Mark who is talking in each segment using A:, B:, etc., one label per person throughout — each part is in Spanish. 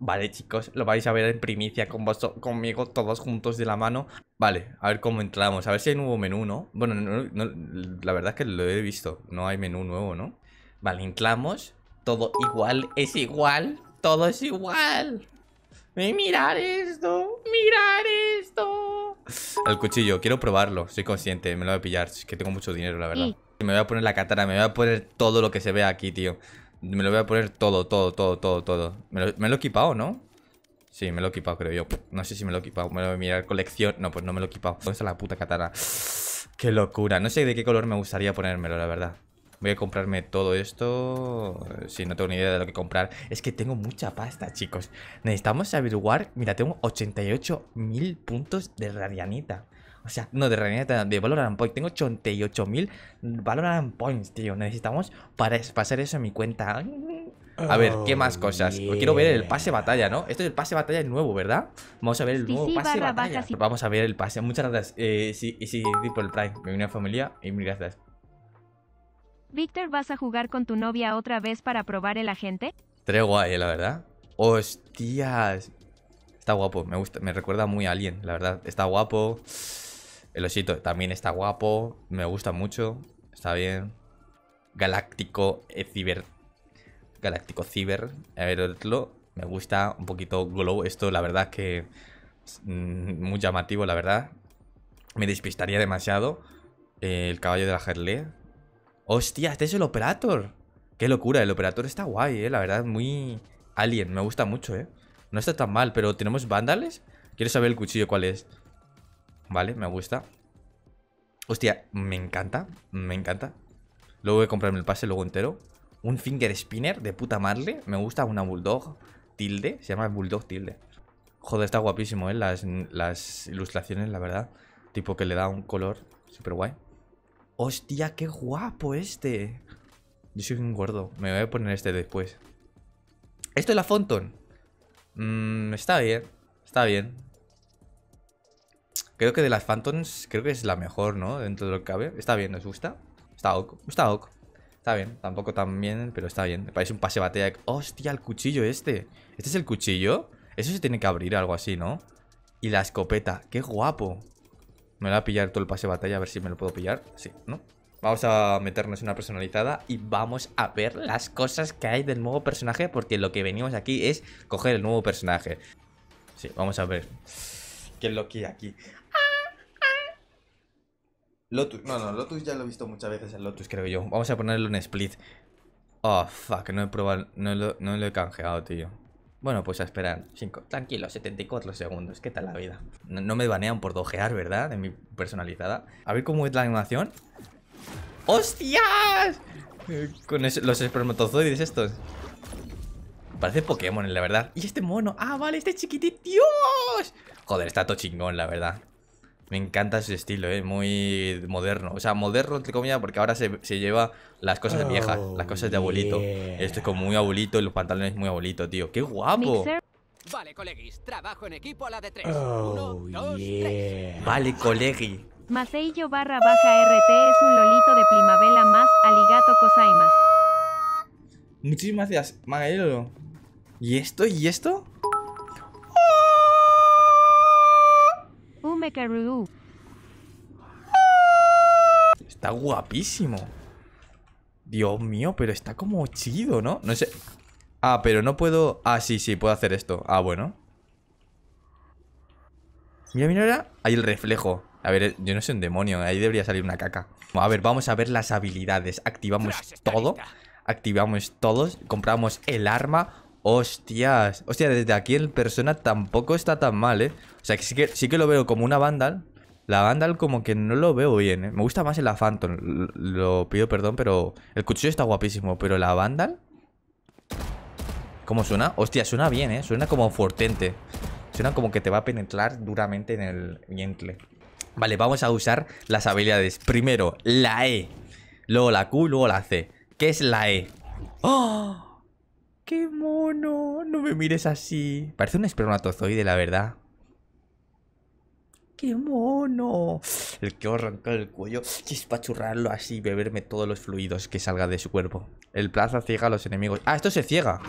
A: Vale, chicos, lo vais a ver en primicia con vos, conmigo todos juntos de la mano. Vale, a ver cómo entramos. A ver si hay nuevo menú, ¿no? Bueno, la verdad es que lo he visto. No hay menú nuevo, ¿no? Vale, entramos. Todo igual, es igual. Todo es igual. Mirar esto, mirar esto. El cuchillo, quiero probarlo. Soy consciente, me lo voy a pillar. Es que tengo mucho dinero, la verdad. Me voy a poner la katana, me voy a poner todo lo que se ve aquí, tío. Me lo voy a poner todo, todo, todo, todo, todo. Me lo, he equipado, ¿no? Sí, me lo he equipado, creo yo. No sé si me lo he equipado. Me lo voy a mirar colección. No, pues no me lo he equipado. ¿Dónde a la puta katana? Qué locura. No sé de qué color me gustaría ponérmelo, la verdad. Voy a comprarme todo esto. Eh, sí, no tengo ni idea de lo que comprar. Es que tengo mucha pasta, chicos. Necesitamos averiguar. Mira, tengo 88.000 puntos de radianita. O sea, no, de realidad, de Valorant points Tengo 88.000 Valorant Points, tío. Necesitamos para, pasar eso en mi cuenta. A ver, ¿qué oh, más cosas? Pues quiero ver el pase batalla, ¿no? Esto es el pase batalla nuevo, ¿verdad? Vamos a ver el nuevo pase batalla. Vamos a ver el pase. Muchas gracias. Eh, y sí, sí, por el Prime. Me viene a familia y mil gracias. Víctor, ¿vas a jugar con tu novia otra vez para probar el agente? Tres guay, la verdad. Hostias. Está guapo, me gusta, me recuerda muy a alguien la verdad. Está guapo. El osito también está guapo. Me gusta mucho. Está bien. Galáctico eh, Ciber. Galáctico Ciber. A verlo. Me gusta un poquito Glow. Esto, la verdad, que. Mm, muy llamativo, la verdad. Me despistaría demasiado. Eh, el caballo de la Gerle. ¡Hostia! Este es el Operator. ¡Qué locura! El Operator está guay, eh. La verdad, muy. Alien. Me gusta mucho, eh. No está tan mal, pero tenemos vándales. Quiero saber el cuchillo cuál es. Vale, me gusta. Hostia, me encanta, me encanta. Luego voy a comprarme el pase, luego entero. Un finger spinner de puta madre. Me gusta una bulldog tilde. Se llama bulldog tilde. Joder, está guapísimo, ¿eh? Las, ilustraciones, la verdad. Tipo que le da un color súper guay. Hostia, qué guapo este. Yo soy un gordo. Me voy a poner este después. Esto es la Fonton. Mm, está bien. Está bien. Creo que de las Phantoms, creo que es la mejor, ¿no? Dentro de lo que cabe. Está bien, ¿nos gusta? Está ok. Está ok. Está bien, tampoco tan bien, pero está bien. Me parece un pase batalla. ¡Hostia, el cuchillo este! ¿Este es el cuchillo? Eso se tiene que abrir, algo así, ¿no? Y la escopeta. ¡Qué guapo! Me va a pillar todo el pase batalla, a ver si me lo puedo pillar. Sí, ¿no? Vamos a meternos en una personalizada y vamos a ver las cosas que hay del nuevo personaje porque lo que venimos aquí es coger el nuevo personaje. Sí, vamos a ver qué es lo que hay aquí. Lotus. No, no, Lotus ya lo he visto muchas veces el Lotus, creo yo. Vamos a ponerle un split. Oh, fuck, no he probado. No lo, he canjeado, tío. Bueno, pues a esperar. 5. Tranquilo, 74 segundos. ¿Qué tal la vida? No, me banean por dojear, ¿verdad? De mi personalizada. A ver cómo es la animación. ¡Hostias! Con los espermatozoides estos. Parece Pokémon, la verdad. Y este mono. Ah, vale, este chiquitito ¡Dios! Joder, está todo chingón, la verdad. Me encanta ese estilo, ¿eh? muy moderno. O sea, moderno, entre comillas, porque ahora se, lleva las cosas oh, viejas, las cosas de abuelito. Esto es como muy abuelito y los pantalones muy abuelito, tío. ¡Qué guapo! Vale, colegis, trabajo en equipo a la de tres. Oh, Vale, colegi. Maceillo barra baja RT es un lolito de primavera más aligato cosaimas. Muchísimas gracias, Magaelo. ¿Y esto? ¿Y esto? Está guapísimo. Dios mío, pero está como chido, ¿no? No sé. Ah, pero no puedo... Ah, sí, sí, puedo hacer esto. Ah, bueno. Mira, mira ahora. Hay el reflejo. A ver, yo no soy un demonio. Ahí debería salir una caca. A ver, vamos a ver las habilidades. Activamos todo. Activamos todos. Compramos el arma. Hostias. Hostia, desde aquí el persona tampoco está tan mal, ¿eh? O sea, que sí que, lo veo como una Vandal. La Vandal como que no lo veo bien, ¿eh? Me gusta más el la Phantom. Lo, pido perdón, pero... El cuchillo está guapísimo, pero la Vandal... ¿Cómo suena? Hostia, suena bien, ¿eh? Suena como fuertente. Suena como que te va a penetrar duramente en el vientre. Vale, vamos a usar las habilidades. Primero, la E. Luego la Q, luego la C. ¿Qué es la E? ¡Oh! ¡Qué mono! No me mires así. Parece un espermatozoide, la verdad. ¡Qué mono! El que arranca el cuello es así y beberme todos los fluidos que salga de su cuerpo. El plaza ciega a los enemigos. ¡Ah, esto se ciega!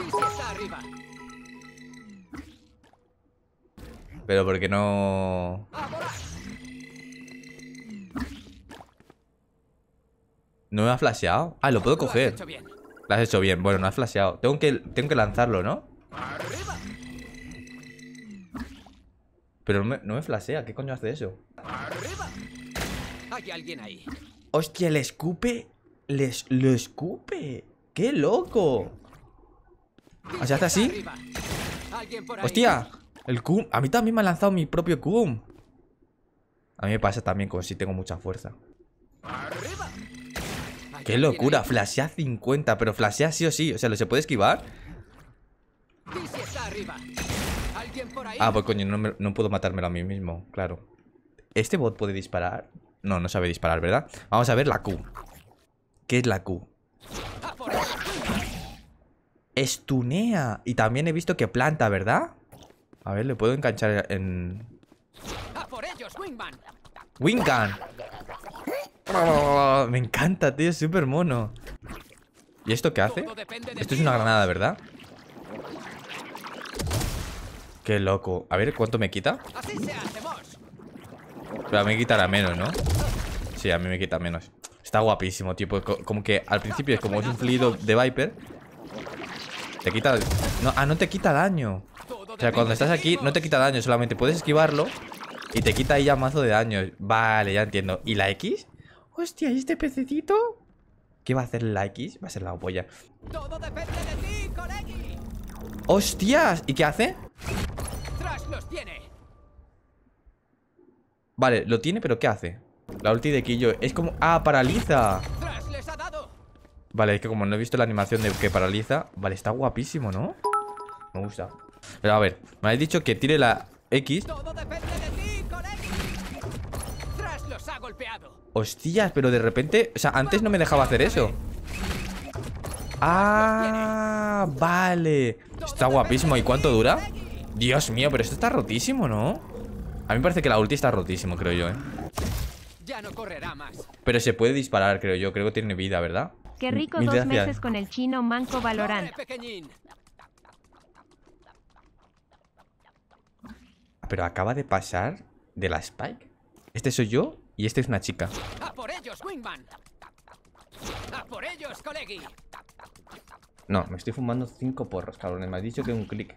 A: Pero ¿por qué no... ¿No me ha flasheado? Ah, lo puedo coger. Lo has hecho bien. Bueno, no has flasheado. Tengo que, tengo que lanzarlo, ¿no? Pero no me, no flashea. ¿Qué coño hace eso? Hay alguien ahí. Hostia, le escupe. Les, lo escupe. ¡Qué loco! ¿Se hace así? ¡Hostia! El cum. A mí también me ha lanzado mi propio cum. A mí me pasa también como si tengo mucha fuerza. Qué locura, flashea 50, pero flashea sí o sí. O sea, ¿lo se puede esquivar? Ah, pues coño, no, puedo matármelo a mí mismo, claro. ¿Este bot puede disparar? No, no sabe disparar, ¿verdad? Vamos a ver la Q. ¿Qué es la Q? Ah, Estunea. Y también he visto que planta, ¿verdad? A ver, le puedo enganchar en... Ah, ¡Wingan! Oh, me encanta, tío, es súper mono. ¿Y esto qué hace? Esto es una granada, ¿verdad? Qué loco. A ver, ¿cuánto me quita? Pero a me quitará menos, ¿no? Sí, a mí me quita menos. Está guapísimo, tío. Pues como que al principio es como es un fluido de Viper. Te quita... ah, no te quita daño. O sea, cuando estás aquí no te quita daño. Solamente puedes esquivarlo y te quita ahí ya mazo de daño. Vale, ya entiendo. ¿Y la X? Hostia, ¿y este pececito? ¿Qué va a hacer la X? Va a ser la polla. Todo ¡Hostias! ¿Y qué hace? Vale, lo tiene, pero ¿qué hace? La ulti de Killo es como... ¡Ah, paraliza! Vale, es que como no he visto la animación de que paraliza... Vale, está guapísimo, ¿no? Me gusta. Pero a ver, me habéis dicho que tire la X. Trash los ha golpeado. Hostias, pero de repente... O sea, antes no me dejaba hacer eso. Ah, vale. Está guapísimo. ¿Y cuánto dura? Dios mío, pero esto está rotísimo, ¿no? A mí me parece que la ulti está rotísimo, creo yo, ¿eh? Ya no correrá más. Pero se puede disparar, creo yo. Creo que tiene vida, ¿verdad? Qué rico dos meses con el chino manco Valorant. Pero acaba de pasar de la Spike. ¿Este soy yo? Y esta es una chica. No, me estoy fumando cinco porros, cabrones. Me has dicho que un clic.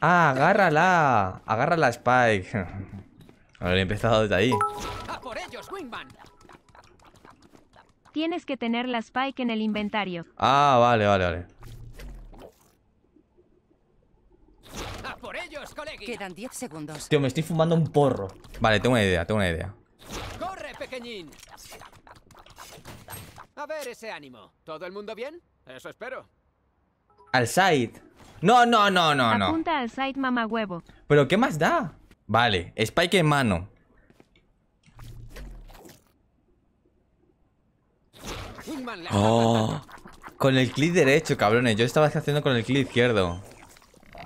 A: ¡Ah, agárrala! ¡Agárrala, Spike! A he empezado desde ahí. Tienes que tener la Spike en el inventario. Ah, vale, vale, vale. Quedan 10 segundos. Tío, me estoy fumando un porro. Vale, tengo una idea, tengo una idea. A ver ese ánimo. ¿Todo el mundo bien? Eso espero. Al side. No, no, no, no, no. Apunta huevo. Pero ¿qué más da? Vale, spike en mano. Oh, con el clic derecho, cabrones. Yo estaba haciendo con el clic izquierdo.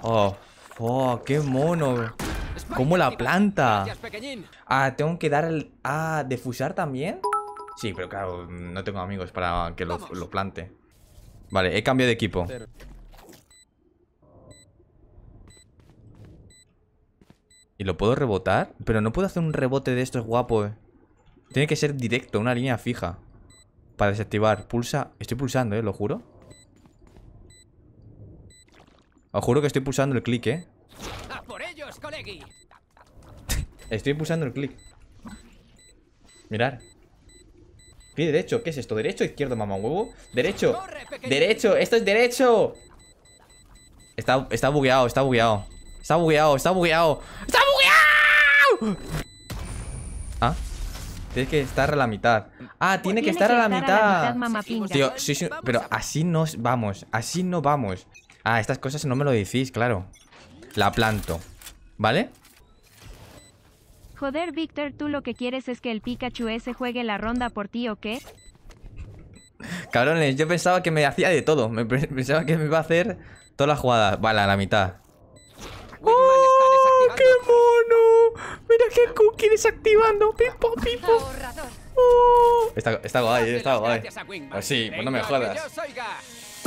A: Oh, fuck! qué mono. ¿Cómo la planta? Ah, tengo que dar el... Ah, ¿defusar también? Sí, pero claro, no tengo amigos para que lo, plante. Vale, he cambiado de equipo. ¿Y lo puedo rebotar? Pero no puedo hacer un rebote de estos guapos. Eh. Tiene que ser directo, una línea fija. Para desactivar. Pulsa. Estoy pulsando, eh, lo juro. Os juro que estoy pulsando el clic, eh. por ellos, colegui Estoy pulsando el clic. Mirar. ¿Qué derecho? ¿Qué es esto? ¿Derecho izquierdo, mamá huevo? ¡Derecho! ¡Derecho! ¡Esto es derecho! Está, está bugueado, está bugueado. Está bugueado, está bugueado. ¡Está bugueado! Ah. tiene que estar a la mitad. Ah, tiene que estar, a, la mitad. Tío, sí, pero así no vamos. Así no vamos. Ah, estas cosas no me lo decís, claro. La planto. ¿Vale? Joder, Víctor, tú lo que quieres es que el Pikachu ese juegue la ronda por ti o qué? Cabrones, yo pensaba que me hacía de todo. pensaba que me iba a hacer todas la jugada. Vale, a la mitad. ¡Oh, qué mono! Mira qué cookie desactivando. Pipo, pipo. ¡Oh! Está, guay, está guay. Pues sí, pues no me jodas.